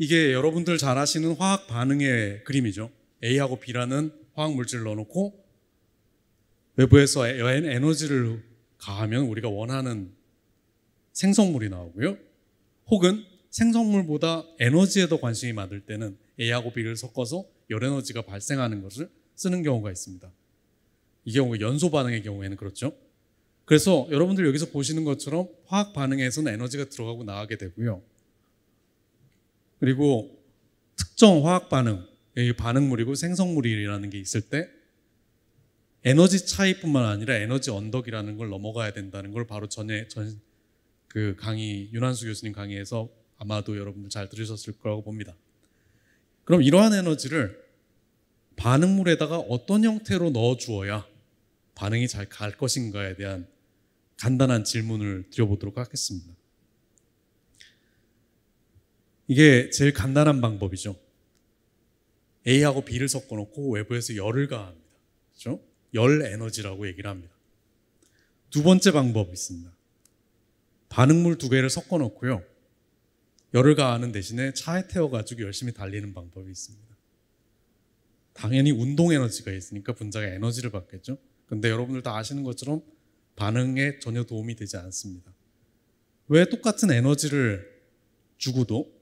이게 여러분들 잘 아시는 화학 반응의 그림이죠. A하고 B라는 화학 물질을 넣어놓고 외부에서 에너지를 가하면 우리가 원하는 생성물이 나오고요. 혹은 생성물보다 에너지에 더 관심이 많을 때는 A하고 B를 섞어서 열에너지가 발생하는 것을 쓰는 경우가 있습니다. 이 경우 연소 반응의 경우에는 그렇죠. 그래서 여러분들 여기서 보시는 것처럼 화학 반응에서는 에너지가 들어가고 나가게 되고요. 그리고 특정 화학 반응, 반응물이고 생성물이라는 게 있을 때 에너지 차이뿐만 아니라 에너지 언덕이라는 걸 넘어가야 된다는 걸 바로 전에 전 그 강의 윤한수 교수님 강의에서 아마도 여러분들 잘 들으셨을 거라고 봅니다. 그럼 이러한 에너지를 반응물에다가 어떤 형태로 넣어 주어야 반응이 잘 갈 것인가에 대한 간단한 질문을 드려보도록 하겠습니다. 이게 제일 간단한 방법이죠. A하고 B를 섞어 놓고 외부에서 열을 가합니다. 그렇죠? 열 에너지라고 얘기를 합니다. 두 번째 방법이 있습니다. 반응물 두 개를 섞어 놓고요. 열을 가하는 대신에 차에 태워 가지고 열심히 달리는 방법이 있습니다. 당연히 운동 에너지가 있으니까 분자가 에너지를 받겠죠. 근데 여러분들 다 아시는 것처럼 반응에 전혀 도움이 되지 않습니다. 왜 똑같은 에너지를 주고도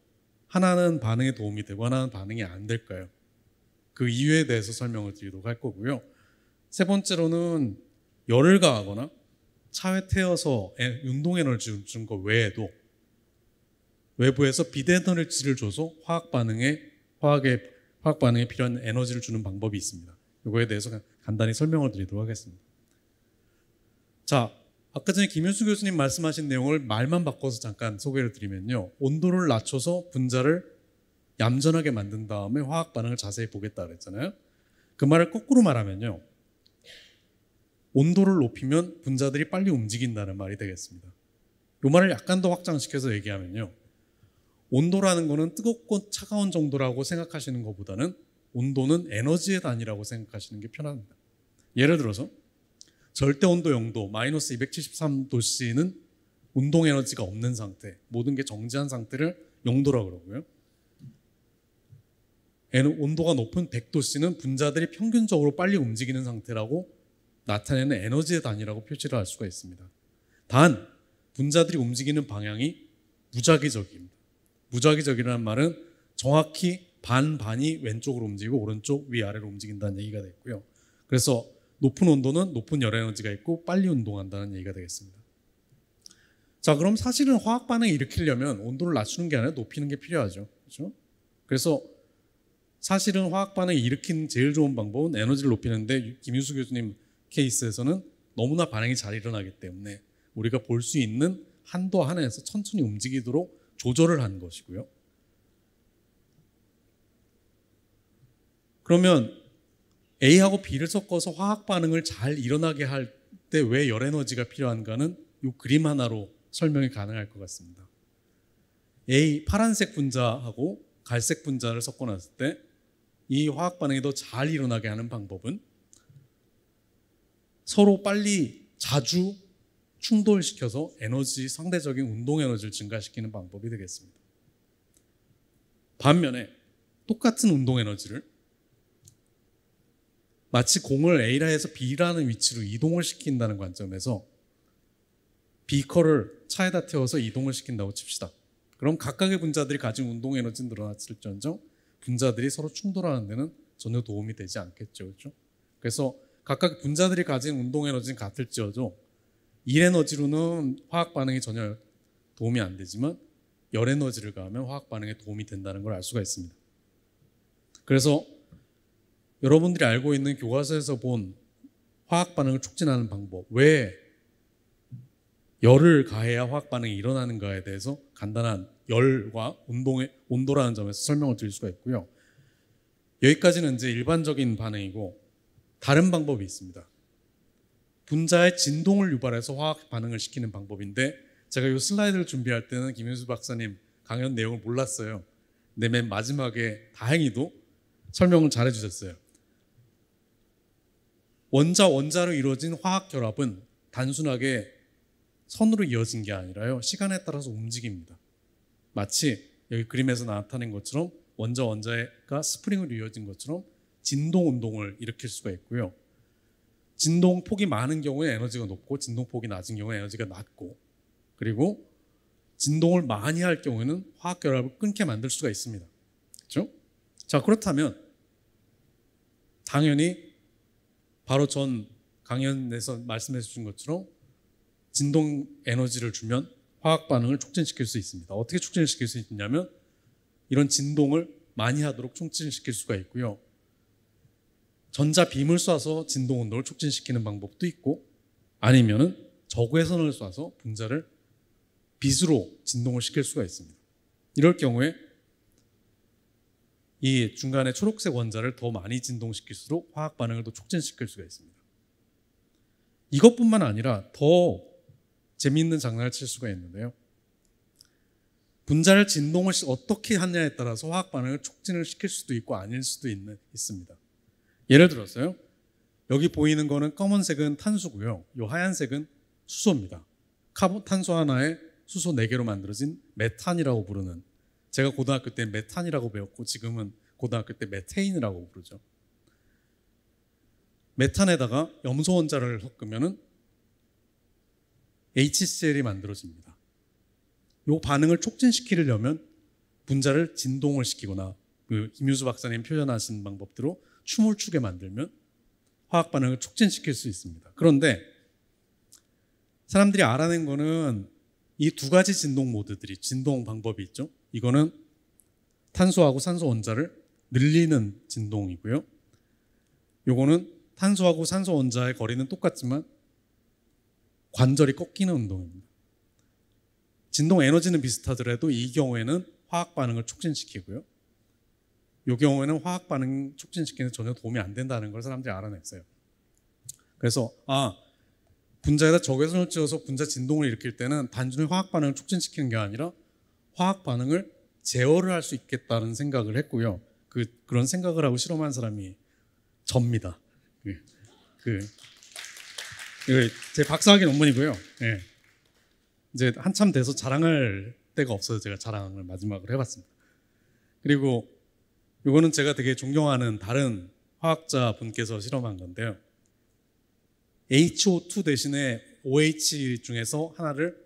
하나는 반응에 도움이 되고 하나는 반응이 안될까요그 이유에 대해서 설명을 드리도록 할 거고요. 세 번째로는 열을 가하거나 차에 태워서 운동 에너지를 준것 외에도 외부에서 비대너지를 줘서 화학 반응에 화학의 화학 반응에 필요한 에너지를 주는 방법이 있습니다. 이거에 대해서 간단히 설명을 드리도록 하겠습니다. 자, 아까 전에 김효수 교수님 말씀하신 내용을 말만 바꿔서 잠깐 소개를 드리면요. 온도를 낮춰서 분자를 얌전하게 만든 다음에 화학 반응을 자세히 보겠다 그랬잖아요. 그 말을 거꾸로 말하면요. 온도를 높이면 분자들이 빨리 움직인다는 말이 되겠습니다. 이 말을 약간 더 확장시켜서 얘기하면요. 온도라는 거는 뜨겁고 차가운 정도라고 생각하시는 것보다는 온도는 에너지의 단위라고 생각하시는 게 편합니다. 예를 들어서 절대 온도 0도, 마이너스 273도씨는 운동 에너지가 없는 상태, 모든 게 정지한 상태를 0도라 그러고요. 온도가 높은 100도씨는 분자들이 평균적으로 빨리 움직이는 상태라고 나타내는 에너지의 단위라고 표시를 할 수가 있습니다. 단, 분자들이 움직이는 방향이 무작위적입니다. 무작위적이라는 말은 정확히 반반이 왼쪽으로 움직이고 오른쪽 위아래로 움직인다는 얘기가 됐고요. 그래서 높은 온도는 높은 열 에너지가 있고 빨리 운동한다는 얘기가 되겠습니다. 자, 그럼 사실은 화학 반응을 일으키려면 온도를 낮추는 게 아니라 높이는 게 필요하죠. 그렇죠? 그래서 사실은 화학 반응을 일으킨 제일 좋은 방법은 에너지를 높이는데 김유수 교수님 케이스에서는 너무나 반응이 잘 일어나기 때문에 우리가 볼 수 있는 한도 하에서 천천히 움직이도록 조절을 한 것이고요. 그러면 A하고 B를 섞어서 화학 반응을 잘 일어나게 할 때 왜 열 에너지가 필요한가는 이 그림 하나로 설명이 가능할 것 같습니다. A 파란색 분자하고 갈색 분자를 섞어놨을 때 이 화학 반응이 더 잘 일어나게 하는 방법은 서로 빨리 자주 충돌시켜서 에너지 상대적인 운동 에너지를 증가시키는 방법이 되겠습니다. 반면에 똑같은 운동 에너지를 마치 공을 A라에서 B라는 위치로 이동을 시킨다는 관점에서 B컬을 차에다 태워서 이동을 시킨다고 칩시다. 그럼 각각의 분자들이 가진 운동 에너지는 늘어났을지정 분자들이 서로 충돌하는 데는 전혀 도움이 되지 않겠죠. 그렇죠? 그래서 각각 분자들이 가진 운동 에너지는 같을지어도 일 에너지로는 화학 반응이 전혀 도움이 안 되지만 열 에너지를 가하면 화학 반응에 도움이 된다는 걸 알 수가 있습니다. 그래서 여러분들이 알고 있는 교과서에서 본 화학 반응을 촉진하는 방법, 왜 열을 가해야 화학 반응이 일어나는가에 대해서 간단한 열과 운동의 온도라는 점에서 설명을 드릴 수가 있고요. 여기까지는 이제 일반적인 반응이고 다른 방법이 있습니다. 분자의 진동을 유발해서 화학 반응을 시키는 방법인데 제가 이 슬라이드를 준비할 때는 김현수 박사님 강연 내용을 몰랐어요. 근데 맨 마지막에 다행히도 설명을 잘 해주셨어요. 원자 원자로 이루어진 화학 결합은 단순하게 선으로 이어진 게 아니라요. 시간에 따라서 움직입니다. 마치 여기 그림에서 나타낸 것처럼 원자 원자가 스프링으로 이어진 것처럼 진동 운동을 일으킬 수가 있고요. 진동 폭이 많은 경우에 에너지가 높고 진동 폭이 낮은 경우에 에너지가 낮고 그리고 진동을 많이 할 경우에는 화학 결합을 끊게 만들 수가 있습니다. 그렇죠? 자, 그렇다면 당연히 바로 전 강연에서 말씀해 주신 것처럼 진동 에너지를 주면 화학 반응을 촉진시킬 수 있습니다. 어떻게 촉진 시킬 수 있냐면 이런 진동을 많이 하도록 촉진시킬 수가 있고요. 전자 빔을 쏴서 진동 운동을 촉진시키는 방법도 있고 아니면은 저회선을 쏴서 분자를 빛으로 진동을 시킬 수가 있습니다. 이럴 경우에 이 중간에 초록색 원자를 더 많이 진동시킬수록 화학 반응을 더 촉진시킬 수가 있습니다. 이것뿐만 아니라 더 재미있는 장난을 칠 수가 있는데요. 분자를 진동을 어떻게 하냐에 따라서 화학 반응을 촉진을 시킬 수도 있고 아닐 수도 있는, 있습니다. 예를 들어서요. 여기 보이는 거는 검은색은 탄소고요. 이 하얀색은 수소입니다. 카본 탄소 하나에 수소 4개로 만들어진 메탄이라고 부르는 제가 고등학교 때 메탄이라고 배웠고 지금은 고등학교 때 메테인이라고 부르죠. 메탄에다가 염소 원자를 섞으면은 HCl이 만들어집니다. 이 반응을 촉진시키려면 분자를 진동을 시키거나 그 김유수 박사님 표현하신 방법대로 춤을 추게 만들면 화학 반응을 촉진시킬 수 있습니다. 그런데 사람들이 알아낸 거는 이 두 가지 진동 모드들이 진동 방법이 있죠. 이거는 탄소하고 산소 원자를 늘리는 진동이고요. 요거는 탄소하고 산소 원자의 거리는 똑같지만 관절이 꺾이는 운동입니다. 진동 에너지는 비슷하더라도 이 경우에는 화학 반응을 촉진시키고요. 이 경우에는 화학 반응 촉진시키는 전혀 도움이 안 된다는 걸 사람들이 알아냈어요. 그래서 아 분자에다 적외선을 찍어서 분자 진동을 일으킬 때는 단순히 화학 반응을 촉진시키는 게 아니라 화학 반응을 제어를 할 수 있겠다는 생각을 했고요. 그 그런 생각을 하고 실험한 사람이 접니다. 예. 그, 그, 제 박사학위 논문이고요. 예. 이제 한참 돼서 자랑할 때가 없어서 제가 자랑을 마지막으로 해봤습니다. 그리고 이거는 제가 되게 존경하는 다른 화학자 분께서 실험한 건데요. HO2 대신에 OH 중에서 하나를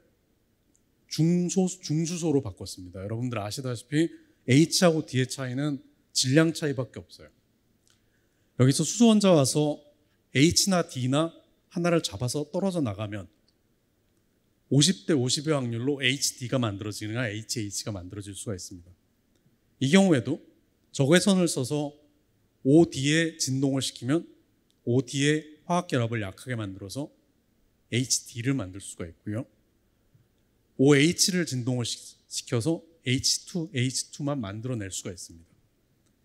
중소, 중수소로 바꿨습니다. 여러분들 아시다시피 H하고 D의 차이는 질량 차이밖에 없어요. 여기서 수소원자 와서 H나 D나 하나를 잡아서 떨어져 나가면 50대 50의 확률로 HD가 만들어지느냐 HH가 만들어질 수가 있습니다. 이 경우에도 적외선을 써서 OD에 진동을 시키면 OD의 화학 결합을 약하게 만들어서 HD를 만들 수가 있고요. OH를 진동을 시켜서 H2, H2만 만들어낼 수가 있습니다.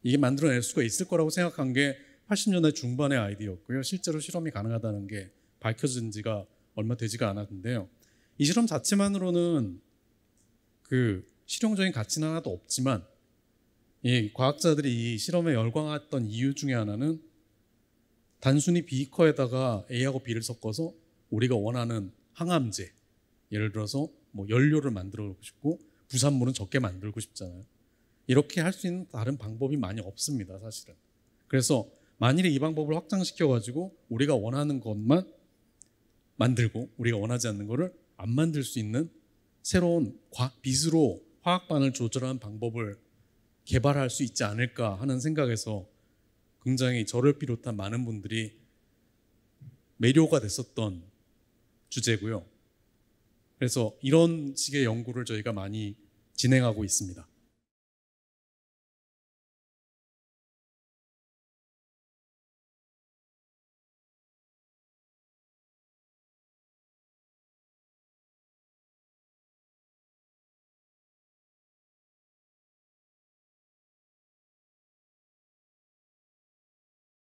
이게 만들어낼 수가 있을 거라고 생각한 게 80년대 중반의 아이디였고요 실제로 실험이 가능하다는 게 밝혀진 지가 얼마 되지가 않았는데요. 이 실험 자체만으로는 그 실용적인 가치는 하나도 없지만 이 과학자들이 이 실험에 열광했던 이유 중에 하나는 단순히 비커에다가 A하고 B를 섞어서 우리가 원하는 항암제 예를 들어서 뭐 연료를 만들고 싶고 부산물은 적게 만들고 싶잖아요. 이렇게 할 수 있는 다른 방법이 많이 없습니다, 사실은. 그래서 만일에 이 방법을 확장시켜 가지고 우리가 원하는 것만 만들고 우리가 원하지 않는 것을 안 만들 수 있는 새로운 과학, 으로 화학반을 조절하는 방법을 개발할 수 있지 않을까 하는 생각에서 굉장히 저를 비롯한 많은 분들이 매료가 됐었던 주제고요. 그래서 이런 식의 연구를 저희가 많이 진행하고 있습니다.